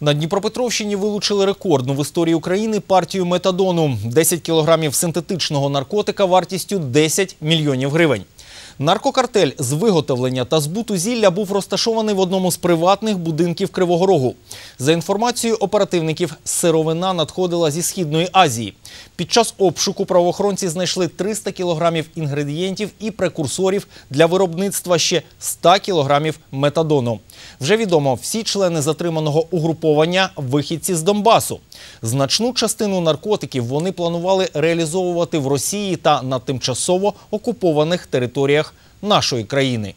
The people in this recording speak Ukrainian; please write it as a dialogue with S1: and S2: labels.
S1: На Дніпропетровщині вилучили рекордну в історії України партію метадону 10 кілограмів синтетичного наркотика вартістю 10 мільйонів гривень. Наркокартель з виготовлення та збуту зілля був розташований в одному з приватних будинків Кривого Рогу. За інформацією оперативників, сировина надходила зі Східної Азії. Під час обшуку правоохоронці знайшли 300 кілограмів інгредієнтів і прекурсорів для виробництва ще 100 кілограмів метадону. Вже відомо, всі члени затриманого угруповання вихідці з Донбасу. Значну частину наркотиків вони планували реалізовувати в Росії та на тимчасово окупованих територіях нашої країни.